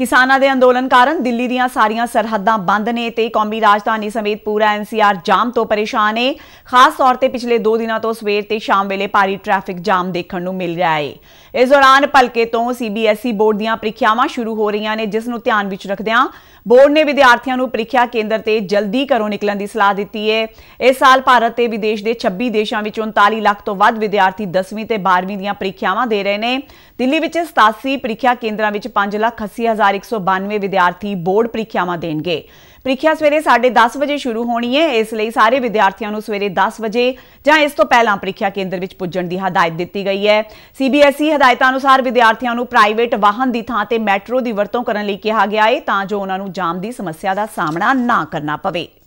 ਕਿਸਾਨਾਂ ਦੇ ਅੰਦੋਲਨ ਕਾਰਨ ਦਿੱਲੀ ਦੀਆਂ ਸਾਰੀਆਂ ਸਰਹੱਦਾਂ ਬੰਦ ਨੇ ਤੇ ਕੌਮੀ ਰਾਜਧਾਨੀ ਸਮੇਤ ਪੂਰਾ ਐਨਸੀਆਰ ਜਾਮ ਤੋਂ ਪਰੇਸ਼ਾਨ ਹੈ ਖਾਸ ਤੌਰ ਤੇ ਪਿਛਲੇ 2 ਦਿਨਾਂ ਤੋਂ ਸਵੇਰ ਤੇ ਸ਼ਾਮ ਵੇਲੇ ਭਾਰੀ ਟ੍ਰੈਫਿਕ ਜਾਮ ਦੇਖਣ ਨੂੰ ਮਿਲ ਰਿਹਾ ਹੈ ਇਸ ਦੌਰਾਨ ਭਲਕੇ ਤੋਂ ਸੀਬੀਐਸਈ e ਬੋਰਡ ਦੀਆਂ ਪ੍ਰੀਖਿਆਵਾਂ ਸ਼ੁਰੂ ਹੋ ਰਹੀਆਂ ਨੇ ਜਿਸ ਨੂੰ ਧਿਆਨ ਵਿੱਚ ਰੱਖਦਿਆਂ ਬੋਰਡ ਨੇ ਵਿਦਿਆਰਥੀਆਂ ਨੂੰ ਪ੍ਰੀਖਿਆ ਕੇਂਦਰ ਤੇ ਜਲਦੀ ਘਰੋਂ ਨਿਕਲਣ ਦੀ ਸਲਾਹ ਦਿੱਤੀ ਹੈ ਇਸ ਸਾਲ ਭਾਰਤ ਤੇ ਵਿਦੇਸ਼ ਦੇ 26 ਦੇਸ਼ਾਂ ਵਿੱਚ 39 ਲੱਖ ਤੋਂ ਵੱਧ ਵਿਦਿਆਰਥੀ 10ਵੀਂ ਤੇ 12ਵੀਂ ਦੀਆਂ ਪ੍ਰੀਖਿਆਵਾਂ ਦੇ ਰਹੇ ਨੇ ਦਿੱਲੀ ਵਿੱਚ 87 ਪ੍ਰੀਖਿਆ ਕੇਂਦਰਾਂ ਵਿੱਚ 5 ਲੱਖ 80 ਹਜ਼ਾਰ 1192 ਵਿਦਿਆਰਥੀ ਬੋਰਡ ਪ੍ਰੀਖਿਆਵਾਂ ਦੇਣਗੇ ਪ੍ਰੀਖਿਆ ਸਵੇਰੇ 10:30 ਵਜੇ ਸ਼ੁਰੂ ਹੋਣੀ ਹੈ ਇਸ ਲਈ ਸਾਰੇ ਵਿਦਿਆਰਥੀਆਂ ਨੂੰ ਸਵੇਰੇ 10 ਵਜੇ ਜਾਂ ਇਸ ਤੋਂ ਪਹਿਲਾਂ ਪ੍ਰੀਖਿਆ ਕੇਂਦਰ ਵਿੱਚ ਪੁੱਜਣ ਦੀ ਹਦਾਇਤ ਦਿੱਤੀ ਗਈ ਹੈ ਸੀਬੀਐਸਈ e ਹਦਾਇਤਾਂ ਅਨੁਸਾਰ ਵਿਦਿਆਰਥੀਆਂ ਨੂੰ ਪ੍ਰਾਈਵੇਟ ਵਾਹਨ ਦੀ ਥਾਂ ਤੇ ਮੈਟਰੋ ਦੀ ਵਰਤੋਂ ਕਰਨ ਲਈ ਕਿਹਾ ਗਿਆ ਹੈ ਤਾਂ ਜੋ ਉਹਨਾਂ ਨੂੰ ਜਾਮ ਦੀ ਸਮੱਸਿਆ ਦਾ ਸਾਹਮਣਾ ਨਾ ਕਰਨਾ ਪਵੇ